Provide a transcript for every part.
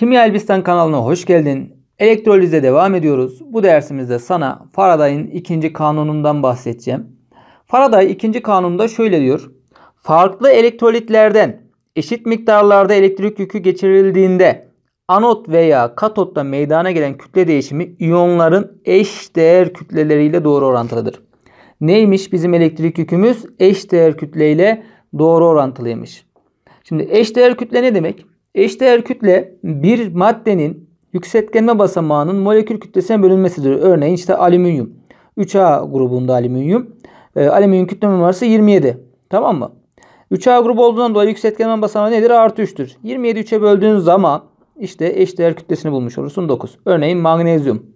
Kimya Elbistan kanalına hoş geldin. Elektrolize devam ediyoruz. Bu dersimizde sana Faraday'ın ikinci kanunundan bahsedeceğim. Faraday ikinci kanununda şöyle diyor. Farklı elektrolitlerden eşit miktarlarda elektrik yükü geçirildiğinde anot veya katotta meydana gelen kütle değişimi iyonların eş değer kütleleriyle doğru orantılıdır. Neymiş bizim elektrik yükümüz? Eş değer kütleyle doğru orantılıymış. Şimdi eş değer kütle ne demek? Eşdeğer kütle bir maddenin yükseltgenme basamağının molekül kütlesine bölünmesidir. Örneğin işte alüminyum. 3A grubunda alüminyum. E, alüminyum kütle numarası 27. Tamam mı? 3A grubu olduğundan dolayı yükseltgenme basamağı nedir? Artı 3'tür. 27 3'e böldüğünüz zaman işte eşdeğer kütlesini bulmuş olursun 9. Örneğin magnezyum.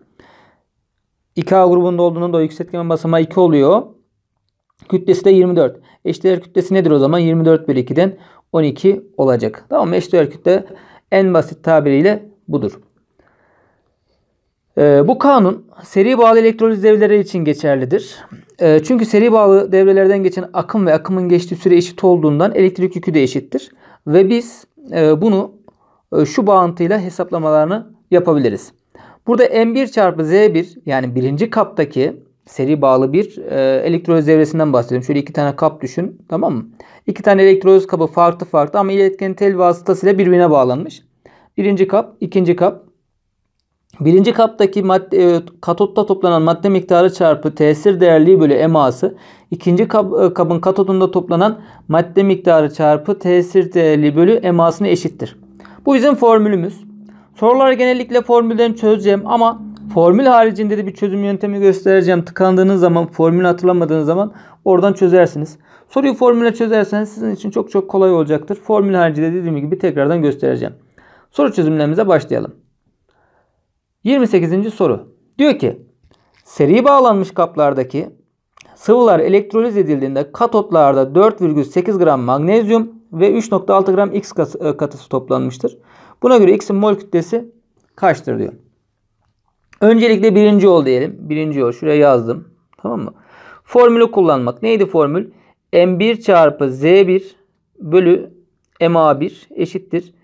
2A grubunda olduğundan dolayı yükseltgenme basamağı 2 oluyor. Kütlesi de 24. Eşdeğer kütlesi nedir o zaman? 24 bölü 2'den 12 olacak. Tamam mı? Eşdeğer kütle en basit tabiriyle budur. Ee, bu kanun seri bağlı elektroliz devreleri için geçerlidir. Ee, çünkü seri bağlı devrelerden geçen akım ve akımın geçtiği süre eşit olduğundan elektrik yükü de eşittir. Ve biz e, bunu e, şu bağıntıyla hesaplamalarını yapabiliriz. Burada M1 çarpı Z1 yani birinci kaptaki seri bağlı bir e, elektroz devresinden bahsediyorum. Şöyle iki tane kap düşün. Tamam mı? İki tane elektroz kabı farklı farklı ama iletken tel vasıtasıyla birbirine bağlanmış. Birinci kap, ikinci kap. Birinci kaptaki madde, e, katotta toplanan madde miktarı çarpı tesir değerliği bölü eması. İkinci kap, e, kabın katodunda toplanan madde miktarı çarpı tesir değerliği bölü emasına eşittir. Bu bizim formülümüz. Sorular genellikle formüllerini çözeceğim ama Formül haricinde de bir çözüm yöntemi göstereceğim. Tıkandığınız zaman, formülü hatırlamadığınız zaman oradan çözersiniz. Soruyu formüle çözerseniz sizin için çok çok kolay olacaktır. Formül haricinde dediğim gibi tekrardan göstereceğim. Soru çözümlerimize başlayalım. 28. soru. Diyor ki seri bağlanmış kaplardaki sıvılar elektroliz edildiğinde katotlarda 4,8 gram magnezyum ve 3,6 gram X e, katısı toplanmıştır. Buna göre X'in mol kütlesi kaçtır diyor. Öncelikle birinci yol diyelim. Birinci yol. Şuraya yazdım. Tamam mı? Formülü kullanmak. Neydi formül? M1 çarpı Z1 bölü MA1 eşittir.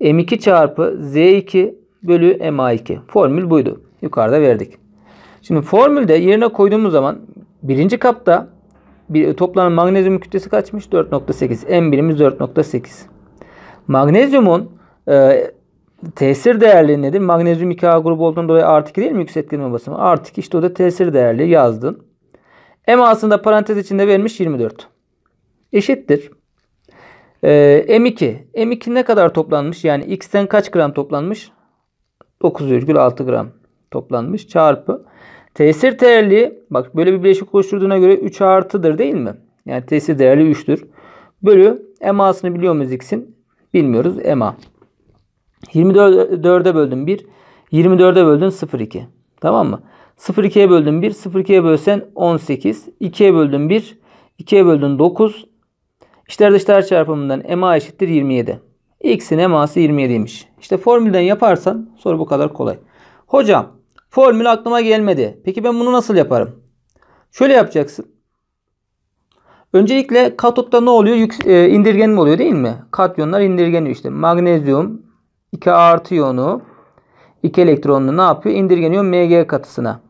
M2 çarpı Z2 bölü MA2. Formül buydu. Yukarıda verdik. Şimdi formülde yerine koyduğumuz zaman birinci kapta bir, toplanan magnezyum kütlesi kaçmış? 4.8. M 1imiz 4.8. Magnezyumun e, tesir değerliği nedir? Magnezyum 2A grubu olduğundan dolayı artık değil mi yüksek gerilme basımı? Artık işte o da tesir değerli yazdın. M aslında parantez içinde verilmiş 24. Eşittir. Ee, M2. M2 ne kadar toplanmış? Yani X'ten kaç gram toplanmış? 9,6 gram toplanmış. Çarpı. Tesir değerli. bak böyle bir bileşik oluşturduğuna göre 3 artıdır değil mi? Yani tesir değerli 3'tür. Bölü MA'sını biliyor muyuz X'in? Bilmiyoruz. MA. 24'e böldüm 1. 24'e böldün 0,2. Tamam mı? 0,2'ye böldüm 1. 0,2'ye bölsen 18. 2'ye böldüm 1. 2'ye böldün 9. İşler dışlar çarpımından MA eşittir 27. X'in MA'sı 27'ymiş. İşte formülden yaparsan soru bu kadar kolay. Hocam formül aklıma gelmedi. Peki ben bunu nasıl yaparım? Şöyle yapacaksın. Öncelikle katotta ne oluyor? Yük, e, indirgenme oluyor değil mi? Katyonlar indirgeniyor işte. Magnezyum, 2 artı iyonu 2 elektronunu ne yapıyor? İndirgeniyor Mg katısına.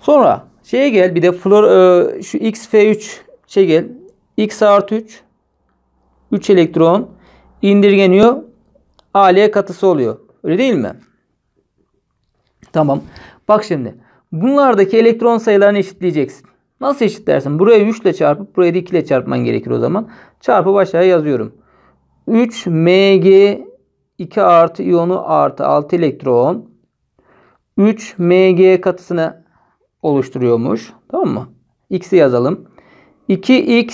Sonra şeye gel bir de flor e, şu XF3 şey gel. X artı 3 3 elektron indirgeniyor Al katısı oluyor. Öyle değil mi? Tamam. Bak şimdi. Bunlardaki elektron sayılarını eşitleyeceksin. Nasıl eşitlersin? Buraya 3 ile çarpıp buraya 2 ile çarpman gerekir o zaman. Çarpı aşağıya yazıyorum. 3 Mg 2 artı iyonu artı 6 elektron 3 Mg katısını oluşturuyormuş. Tamam mı? X'i yazalım. 2X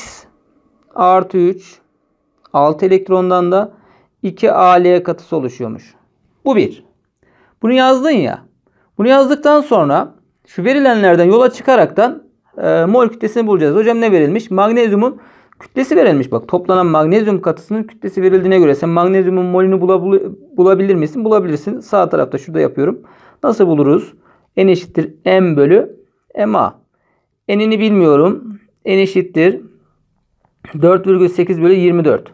artı 3 6 elektrondan da 2 Al katısı oluşuyormuş. Bu bir. Bunu yazdın ya. Bunu yazdıktan sonra şu verilenlerden yola çıkaraktan e, mol kütlesini bulacağız. Hocam ne verilmiş? Magnezyumun Kütlesi verilmiş bak. Toplanan magnezyum katısının kütlesi verildiğine göre sen magnezyumun molünü bulabilir misin? Bulabilirsin. Sağ tarafta şurada yapıyorum. Nasıl buluruz? N eşittir M bölü MA. N'ini bilmiyorum. N eşittir 4,8 bölü 24.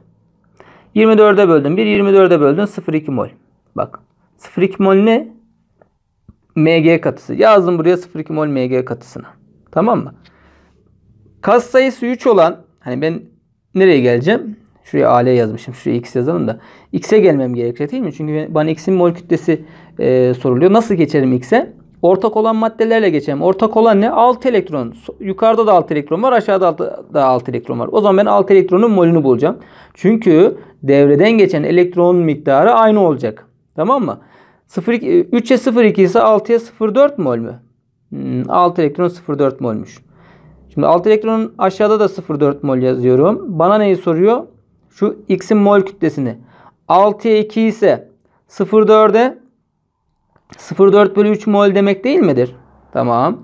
24'e böldüm. 1 24'e böldüm. 0,2 mol. Bak. 0,2 mol ne? Mg katısı. Yazdım buraya 0,2 mol Mg katısına. Tamam mı? Kas sayısı 3 olan Hani ben nereye geleceğim? Şuraya AL yazmışım. Şuraya X yazalım da. X'e gelmem gerekir değil mi? Çünkü bana X'in mol kütlesi e, soruluyor. Nasıl geçerim X'e? Ortak olan maddelerle geçelim. Ortak olan ne? 6 elektron. Yukarıda da 6 elektron var. Aşağıda da 6 elektron var. O zaman ben 6 elektronun molünü bulacağım. Çünkü devreden geçen elektron miktarı aynı olacak. Tamam mı? 0, 3'e 0,2 ise 6'ya 0,4 mol mü? Hmm, 6 elektron 0,4 molmuş. Şimdi 6 elektronun aşağıda da 0,4 mol yazıyorum. Bana neyi soruyor? Şu X'in mol kütlesini. 6'ya 2 ise 0,4'e 0,4 bölü 3 mol demek değil midir? Tamam.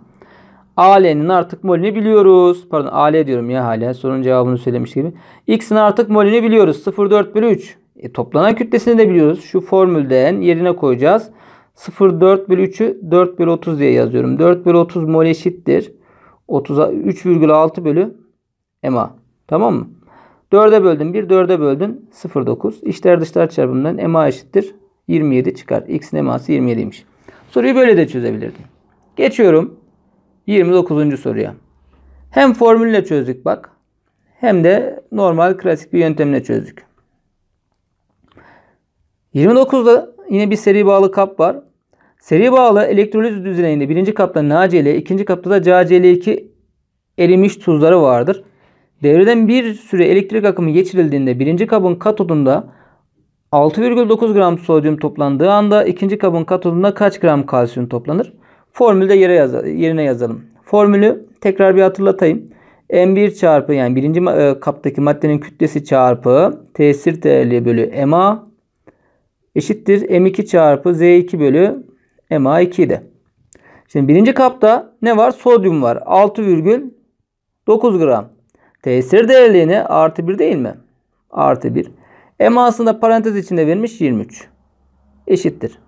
AL'nin artık molünü biliyoruz. Pardon AL diyorum ya hala. sorun cevabını söylemiş gibi. X'in artık molünü biliyoruz. 0,4 bölü 3. E, toplanan kütlesini de biliyoruz. Şu formülden yerine koyacağız. 0,4 bölü 3'ü 4 bölü 30 diye yazıyorum. 4 bölü 30 mol eşittir. 3,6 bölü MA. Tamam mı? 4'e böldüm. 1 4'e böldün. 0,9. İçler dışlar çarpımından MA eşittir. 27 çıkar. X'in MA'sı 27'ymiş. Soruyu böyle de çözebilirdim. Geçiyorum 29. soruya. Hem formülle çözdük bak. Hem de normal klasik bir yöntemle çözdük. 29'da yine bir seri bağlı kap var. Seri bağlı elektroliz düzeyinde birinci kapta NaCl, ikinci kapta da CaCl2 erimiş tuzları vardır. Devreden bir süre elektrik akımı geçirildiğinde birinci kabın katodunda 6,9 gram sodyum toplandığı anda ikinci kabın katodunda kaç gram kalsiyum toplanır? Formülde yere yaz yerine yazalım. Formülü tekrar bir hatırlatayım. M1 çarpı yani birinci e, kaptaki maddenin kütlesi çarpı tesir değerli bölü MA eşittir M2 çarpı Z2 bölü MA2'de. Şimdi birinci kapta ne var? Sodyum var. 6,9 gram. Tesir değerliğine artı 1 değil mi? Artı 1. MA'sında parantez içinde verilmiş 23. Eşittir.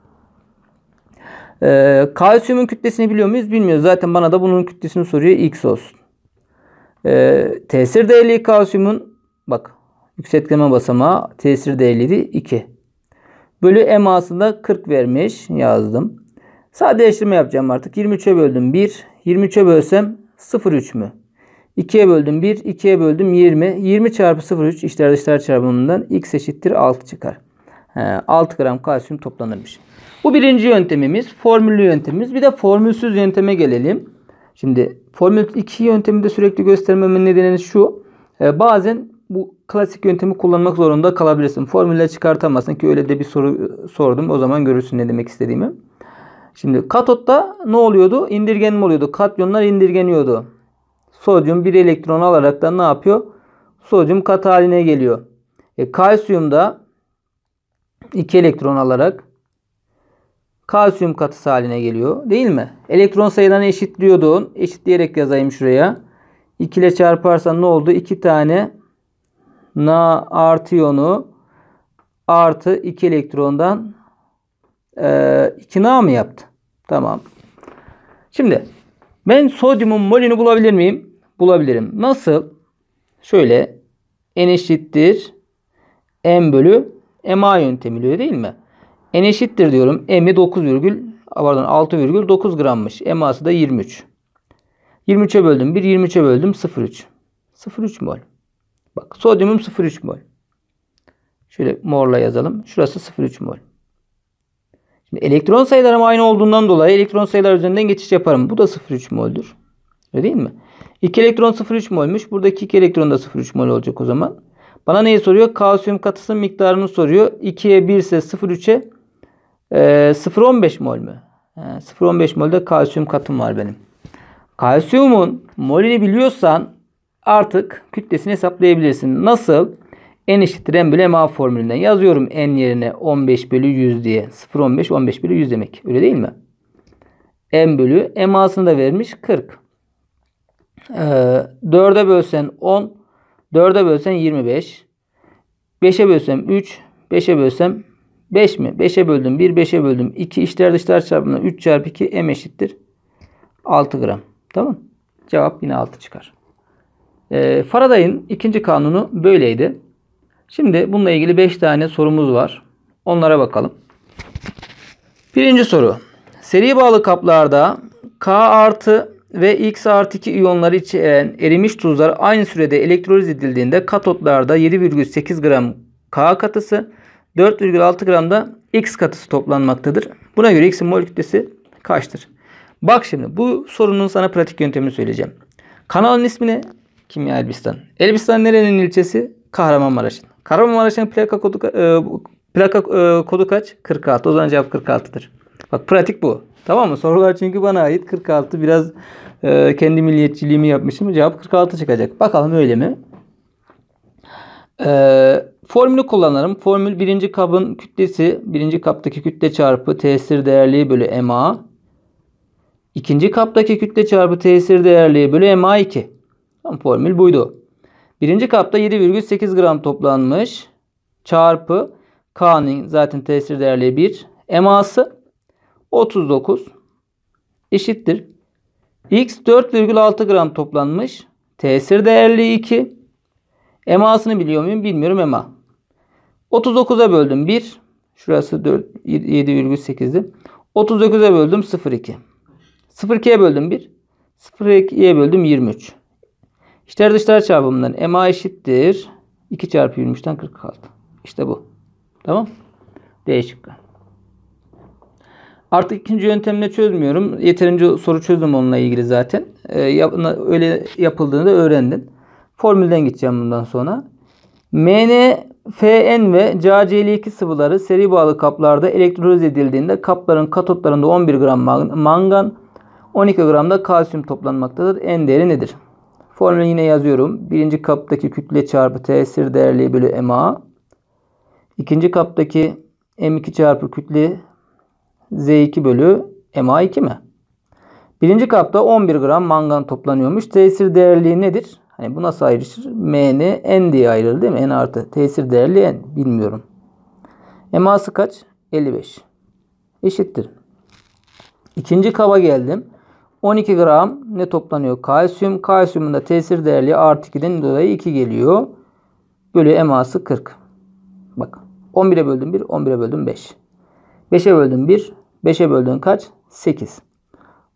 Ee, kalsiyumun kütlesini biliyor muyuz? Bilmiyoruz. Zaten bana da bunun kütlesini soruyor. X olsun. Ee, tesir değerliği kalsiyumun bak yükseltleme basamağı tesir değerliği 2. Bölü M aslında 40 vermiş. Yazdım. Sadeleştirme yapacağım artık. 23'e böldüm 1. 23'e bölsem 0,3 mü? 2'ye böldüm 1. 2'ye böldüm 20. 20 çarpı 0,3 içler dışlar çarpımından x eşittir 6 çıkar. 6 gram kalsiyum toplanırmış. Bu birinci yöntemimiz. Formüllü yöntemimiz. Bir de formülsüz yönteme gelelim. Şimdi formül 2 yöntemi de sürekli göstermemin nedeni şu. bazen bu klasik yöntemi kullanmak zorunda kalabilirsin. formülleri çıkartamazsın ki öyle de bir soru sordum. O zaman görürsün ne demek istediğimi. Şimdi katotta ne oluyordu? İndirgenme oluyordu. Katyonlar indirgeniyordu. Sodyum bir elektron alarak da ne yapıyor? Sodyum kat haline geliyor. E, kalsiyum da 2 elektron alarak kalsiyum katısı haline geliyor. Değil mi? Elektron sayılarını eşitliyordun. Eşitleyerek yazayım şuraya. 2 ile çarparsan ne oldu? 2 tane Na artı yonu artı 2 elektrondan e, ikna mı yaptı? Tamam. Şimdi ben sodyumun molünü bulabilir miyim? Bulabilirim. Nasıl? Şöyle n eşittir m bölü ma yöntemiyle değil mi? n eşittir diyorum. m'i 9 virgül pardon 6,9 grammış. MA'sı da 23. 23'e böldüm. 1 23'e böldüm. 0,3. 0,3 mol. Bak sodyumum 0,3 mol. Şöyle morla yazalım. Şurası 0,3 mol. Şimdi elektron sayılarım aynı olduğundan dolayı elektron sayılar üzerinden geçiş yaparım. Bu da 0,3 mol'dür. Öyle değil mi? 2 elektron 0,3 molmuş, Buradaki 2 elektron da 0,3 mol olacak o zaman. Bana neyi soruyor? Kalsiyum katısının miktarını soruyor. 2'ye 1 ise 0,3'e e, 0,15 mol mü? E, 0,15 mol'de kalsiyum katım var benim. Kalsiyumun molini biliyorsan artık kütlesini hesaplayabilirsin. Nasıl? n eşittir m bölü ma formülünden yazıyorum n yerine 15 bölü 100 diye. 0 15 15 bölü 100 demek. Öyle değil mi? m bölü ma'sını da vermiş 40. Ee, 4'e bölsen 10, 4'e bölsen 25, 5'e bölsem 3, 5'e bölsem 5 mi? 5'e böldüm 1, 5'e böldüm 2. İçler dışlar çarpımına 3 çarpı 2 m eşittir 6 gram. Tamam Cevap yine 6 çıkar. Ee, Faraday'ın ikinci kanunu böyleydi. Şimdi bununla ilgili 5 tane sorumuz var. Onlara bakalım. Birinci soru. Seri bağlı kaplarda K artı ve X artı 2 iyonları içeren erimiş tuzlar aynı sürede elektroliz edildiğinde katotlarda 7,8 gram K katısı 4,6 gram da X katısı toplanmaktadır. Buna göre X'in mol kütlesi kaçtır? Bak şimdi bu sorunun sana pratik yöntemini söyleyeceğim. Kanalın ismi ne? Kimya Elbistan. Elbistan nerenin ilçesi? Kahramanmaraş'ın. Kahramanmaraş'ın plaka kodu, e, plaka e, kodu kaç? 46. O zaman cevap 46'dır. Bak pratik bu. Tamam mı? Sorular çünkü bana ait. 46 biraz e, kendi milliyetçiliğimi yapmışım. Cevap 46 çıkacak. Bakalım öyle mi? E, formülü kullanırım. Formül birinci kabın kütlesi. Birinci kaptaki kütle çarpı tesir değerliği bölü MA. İkinci kaptaki kütle çarpı tesir değerliği bölü MA2. Tam formül buydu. Birinci kapta 7,8 gram toplanmış. Çarpı K'nin zaten tesir değerli 1. Eması 39 eşittir. X 4,6 gram toplanmış. Tesir değerli 2. Emasını biliyor muyum? Bilmiyorum ema. 39'a böldüm 1. Şurası 7,8'di. 39'a böldüm 0,2. 0,2'ye böldüm 1. 0,2'ye böldüm 23. İçler dışlar çarpımından MA eşittir. 2 çarpı 23'ten 46. İşte bu. Tamam. Değişik. Artık ikinci yöntemle çözmüyorum. Yeterince soru çözdüm onunla ilgili zaten. Ee, yap, öyle yapıldığını da öğrendin. Formülden gideceğim bundan sonra. MN, FN ve CaCl2 sıvıları seri bağlı kaplarda elektroliz edildiğinde kapların katotlarında 11 gram mangan, 12 gram da kalsiyum toplanmaktadır. En değeri nedir? Formülü yine yazıyorum. Birinci kaptaki kütle çarpı tesir değerliği bölü MA. İkinci kaptaki M2 çarpı kütle Z2 bölü MA2 mi? Birinci kapta 11 gram mangan toplanıyormuş. Tesir değerliği nedir? Hani bu nasıl ayrışır? M'ni N diye ayrılır değil mi? N artı. Tesir değerli N. Bilmiyorum. MA'sı kaç? 55. Eşittir. İkinci kaba geldim. 12 gram ne toplanıyor? Kalsiyum. Kalsiyumun da tesir değerli artı 2'den dolayı 2 geliyor. Bölü eması 40. Bak 11'e böldüm 1, 11'e böldüm 5. 5'e böldüm 1, 5'e böldün kaç? 8.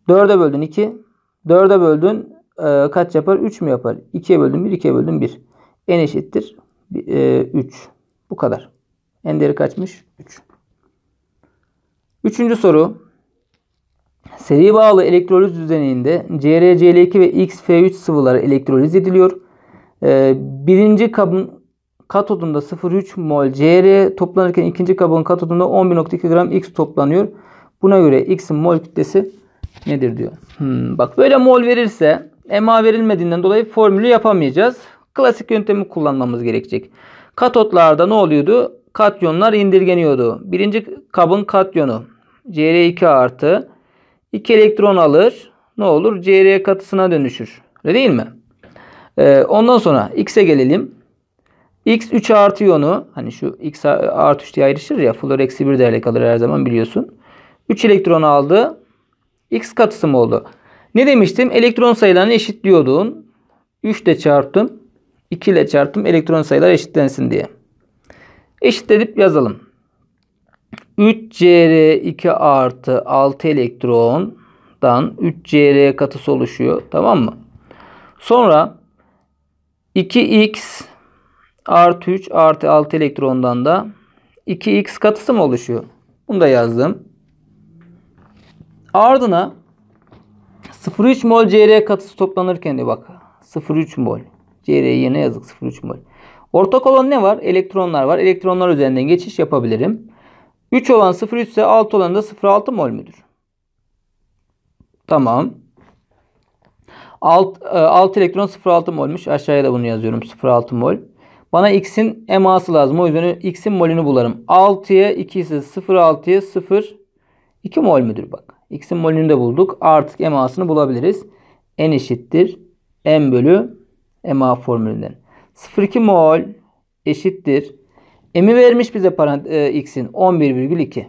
4'e böldün 2, 4'e böldün e, kaç yapar? 3 mü yapar? 2'ye böldün 1, 2'ye böldün 1. En eşittir e, 3. Bu kadar. En değeri kaçmış? 3. Üçüncü soru. Seri bağlı elektroliz düzeninde CrCl2 ve XF3 sıvıları elektroliz ediliyor. Ee, birinci kabın katodunda 0,3 mol CR toplanırken ikinci kabın katodunda 11.2 gram X toplanıyor. Buna göre X'in mol kütlesi nedir diyor. Hmm, bak böyle mol verirse MA verilmediğinden dolayı formülü yapamayacağız. Klasik yöntemi kullanmamız gerekecek. Katotlarda ne oluyordu? Katyonlar indirgeniyordu. Birinci kabın katyonu CR2 artı 2 elektron alır. Ne olur? CR katısına dönüşür. Öyle değil mi? Ee, ondan sonra X'e gelelim. X 3 artı iyonu hani şu X artı 3 diye ayrışır ya flor eksi 1 değerle kalır her zaman biliyorsun. 3 elektron aldı. X katısı mı oldu? Ne demiştim? Elektron sayılarını eşitliyordun. 3 ile çarptım. 2 ile çarptım. Elektron sayılar eşitlensin diye. Eşitledip yazalım. 3Cr2 artı 6 elektrondan 3Cr katısı oluşuyor. Tamam mı? Sonra 2X artı 3 artı 6 elektrondan da 2X katısı mı oluşuyor? Bunu da yazdım. Ardına 0,3 mol Cr katısı toplanırken de bak 0,3 mol. Cr yine yazık 0,3 mol. Ortak olan ne var? Elektronlar var. Elektronlar üzerinden geçiş yapabilirim. 3 olan 0,3 ise 6 olan da 0,6 mol müdür? Tamam. 6, 6 e, elektron 0,6 molmuş. Aşağıya da bunu yazıyorum. 0,6 mol. Bana x'in eması lazım. O yüzden x'in molünü bularım. 6'ya 2 ise 0,6'ya 0 2 mol müdür bak. x'in molünü de bulduk. Artık emasını bulabiliriz. n eşittir m bölü ma formülünden. 0,2 mol eşittir M'i vermiş bize parant e, x'in 11,2.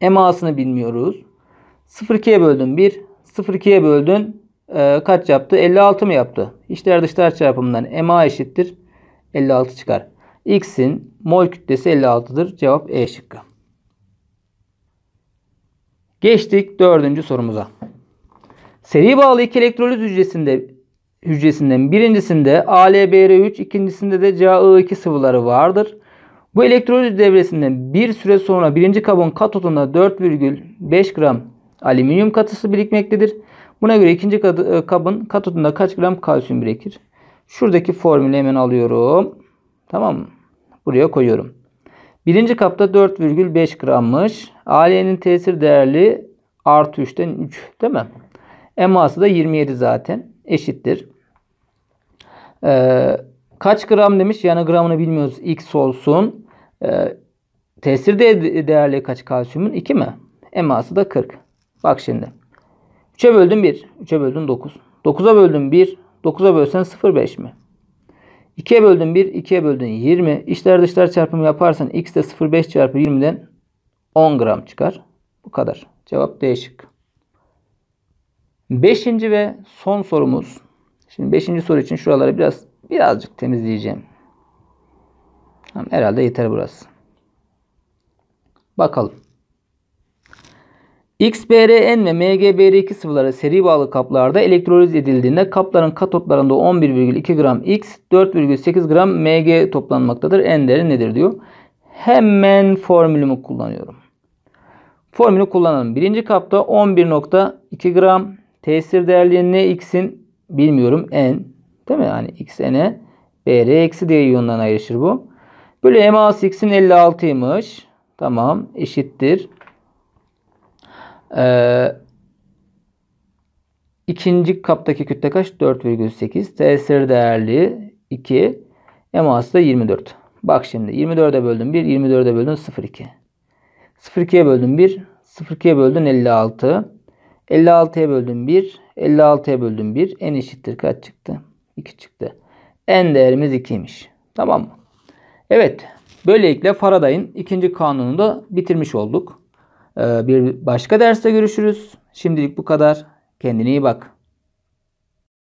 M a'sını bilmiyoruz. 0,2'ye böldün 1. 0,2'ye böldün e, kaç yaptı? 56 mı yaptı? İçler dışlar çarpımından M a eşittir. 56 çıkar. X'in mol kütlesi 56'dır. Cevap E şıkkı. Geçtik dördüncü sorumuza. Seri bağlı iki elektroliz hücresinde hücresinden birincisinde ALBr3 ikincisinde de CaI2 sıvıları vardır. Bu elektrolit devresinden bir süre sonra birinci kabın katotunda 4,5 gram alüminyum katısı birikmektedir. Buna göre ikinci kabın e, katotunda kaç gram kalsiyum birikir? Şuradaki formülü hemen alıyorum. Tamam mı? Buraya koyuyorum. Birinci kapta 4,5 grammış. AL'nin tesir değerli artı 3'ten 3 değil mi? EMA'sı da 27 zaten. Eşittir. Ee, kaç gram demiş? Yani gramını bilmiyoruz. X olsun. E, tesir değerli kaç kalsiyumun? 2 mi? Eması da 40. Bak şimdi. 3'e böldüm 1. 3'e böldüm 9. 9'a böldüm 1. 9'a bölsen 0,5 mi? 2'ye böldüm 1, 2'ye böldüm 20. İçler dışlar çarpımı yaparsan x de 0,5 çarpı 20'den 10 gram çıkar. Bu kadar. Cevap değişik. Beşinci ve son sorumuz. Şimdi beşinci soru için şuraları biraz birazcık temizleyeceğim. Tamam, herhalde yeter burası. Bakalım. XBRN ve MGBR2 sıvıları seri bağlı kaplarda elektroliz edildiğinde kapların katotlarında 11,2 gram X, 4,8 gram Mg toplanmaktadır. N değeri nedir diyor. Hemen formülümü kullanıyorum. Formülü kullanalım. Birinci kapta 11,2 gram tesir değerliği ne X'in bilmiyorum N. Değil mi? Yani X N'e BR eksi diye iyondan ayrışır bu. Bölü emas x'in 56'ymış. Tamam eşittir. Ee, ikinci kaptaki kütle kaç? 4,8. TSR değerli 2. m Eması da 24. Bak şimdi 24'e böldüm 1. 24'e böldüm 0,2. 0,2'ye böldüm 1. 0,2'ye böldüm 56. 56'ya böldüm 1. 56'ya böldüm 1. En eşittir kaç çıktı? 2 çıktı. n değerimiz 2'ymiş. Tamam mı? Evet böylelikle Faraday'ın ikinci kanununu da bitirmiş olduk. Ee, bir başka derste görüşürüz. Şimdilik bu kadar. Kendine iyi bak.